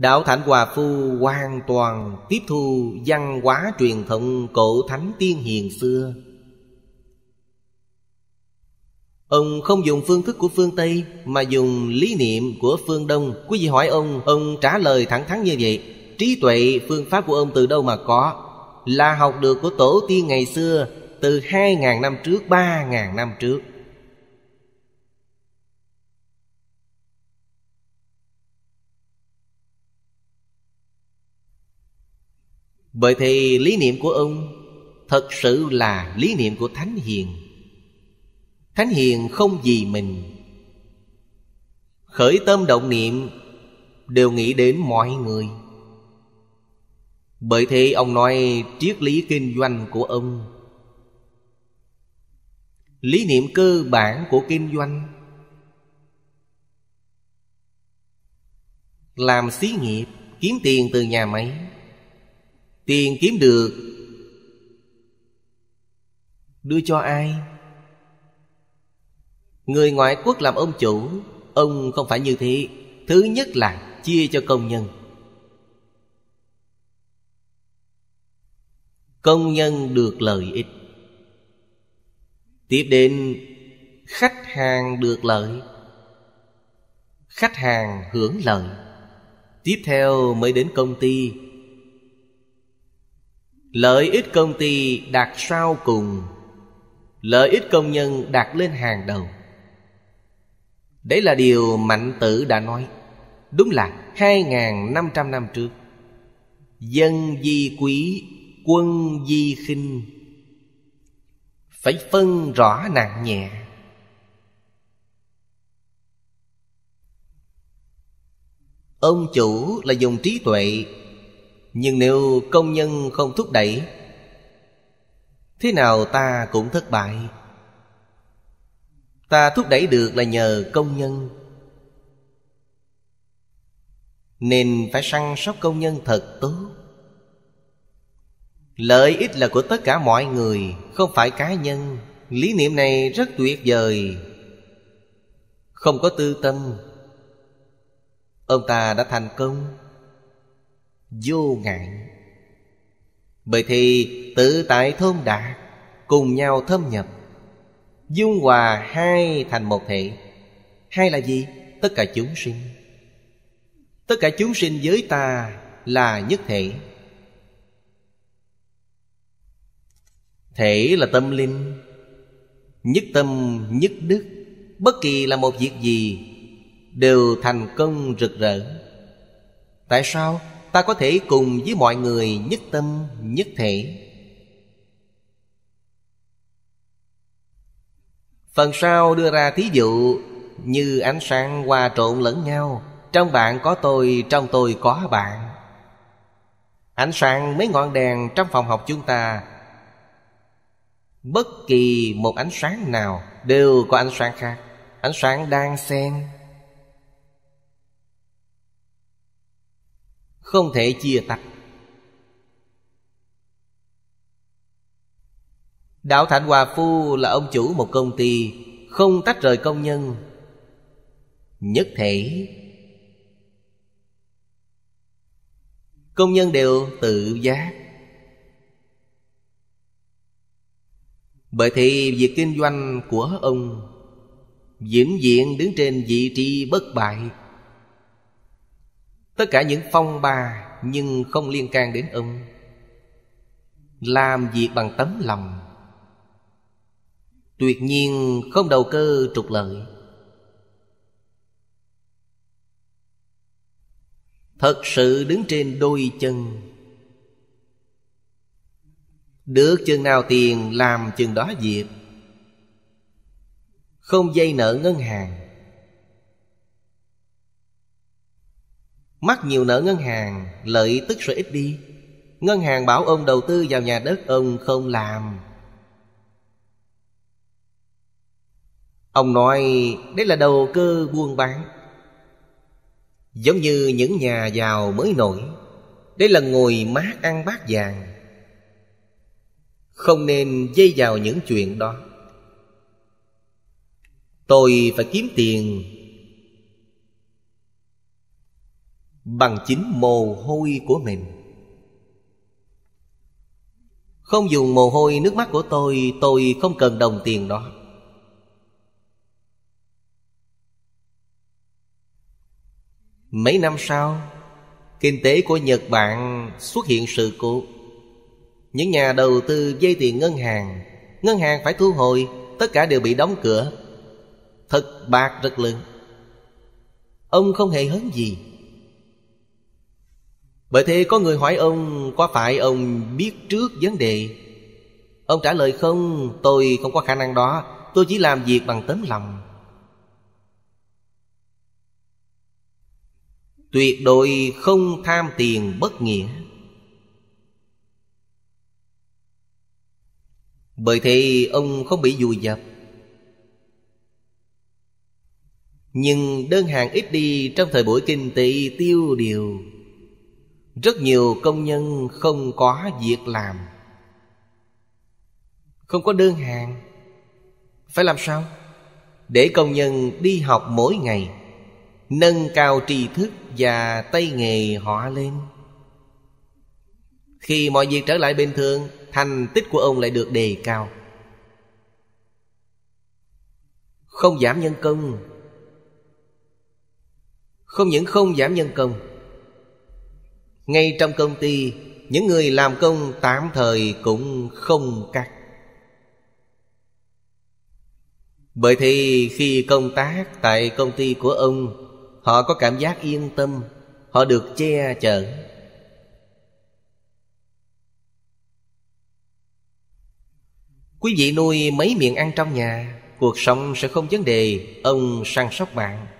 Đạo Thạnh Hòa Phu hoàn toàn tiếp thu văn hóa truyền thống cổ thánh tiên hiền xưa Ông không dùng phương thức của phương Tây Mà dùng lý niệm của phương Đông Quý vị hỏi ông, ông trả lời thẳng thắn như vậy Trí tuệ phương pháp của ông từ đâu mà có Là học được của tổ tiên ngày xưa Từ 2.000 năm trước, 3.000 năm trước Bởi thì lý niệm của ông Thật sự là lý niệm của Thánh Hiền Thánh Hiền không vì mình Khởi tâm động niệm Đều nghĩ đến mọi người Bởi thế ông nói triết lý kinh doanh của ông Lý niệm cơ bản của kinh doanh Làm xí nghiệp Kiếm tiền từ nhà máy Tiền kiếm được Đưa cho ai? Người ngoại quốc làm ông chủ Ông không phải như thế Thứ nhất là chia cho công nhân Công nhân được lợi ích Tiếp đến Khách hàng được lợi Khách hàng hưởng lợi Tiếp theo mới đến công ty lợi ích công ty đạt sau cùng lợi ích công nhân đạt lên hàng đầu đấy là điều mạnh tử đã nói đúng là 2.500 năm trước dân di quý quân di khinh phải phân rõ nặng nhẹ ông chủ là dùng trí tuệ nhưng nếu công nhân không thúc đẩy thế nào ta cũng thất bại ta thúc đẩy được là nhờ công nhân nên phải săn sóc công nhân thật tốt lợi ích là của tất cả mọi người không phải cá nhân lý niệm này rất tuyệt vời không có tư tâm ông ta đã thành công vô ngại bởi thì tự tại thôn đạt cùng nhau thâm nhập dung hòa hai thành một thể hai là gì tất cả chúng sinh tất cả chúng sinh với ta là nhất thể thể là tâm linh nhất tâm nhất đức bất kỳ là một việc gì đều thành công rực rỡ tại sao ta có thể cùng với mọi người nhất tâm nhất thể phần sau đưa ra thí dụ như ánh sáng hòa trộn lẫn nhau trong bạn có tôi trong tôi có bạn ánh sáng mấy ngọn đèn trong phòng học chúng ta bất kỳ một ánh sáng nào đều có ánh sáng khác ánh sáng đang xen không thể chia tách đạo thạnh hòa phu là ông chủ một công ty không tách rời công nhân nhất thể công nhân đều tự giác bởi thì việc kinh doanh của ông vĩnh viễn đứng trên vị trí bất bại Tất cả những phong ba nhưng không liên can đến ông Làm việc bằng tấm lòng Tuyệt nhiên không đầu cơ trục lợi Thật sự đứng trên đôi chân Được chừng nào tiền làm chừng đó việc Không dây nợ ngân hàng Mắc nhiều nợ ngân hàng Lợi tức sẽ ít đi Ngân hàng bảo ông đầu tư vào nhà đất Ông không làm Ông nói đấy là đầu cơ buôn bán Giống như những nhà giàu mới nổi đấy là ngồi mát ăn bát vàng Không nên dây vào những chuyện đó Tôi phải kiếm tiền bằng chính mồ hôi của mình không dùng mồ hôi nước mắt của tôi tôi không cần đồng tiền đó mấy năm sau kinh tế của nhật bản xuất hiện sự cố những nhà đầu tư dây tiền ngân hàng ngân hàng phải thu hồi tất cả đều bị đóng cửa thật bạc rất lớn ông không hề hấn gì bởi thế có người hỏi ông Có phải ông biết trước vấn đề Ông trả lời không Tôi không có khả năng đó Tôi chỉ làm việc bằng tấm lòng Tuyệt đối không tham tiền bất nghĩa Bởi thế ông không bị vùi dập Nhưng đơn hàng ít đi trong thời buổi kinh tế tiêu điều rất nhiều công nhân không có việc làm không có đơn hàng phải làm sao để công nhân đi học mỗi ngày nâng cao tri thức và tay nghề họ lên khi mọi việc trở lại bình thường thành tích của ông lại được đề cao không giảm nhân công không những không giảm nhân công ngay trong công ty Những người làm công tạm thời cũng không cắt Bởi thì khi công tác tại công ty của ông Họ có cảm giác yên tâm Họ được che chở Quý vị nuôi mấy miệng ăn trong nhà Cuộc sống sẽ không vấn đề Ông săn sóc bạn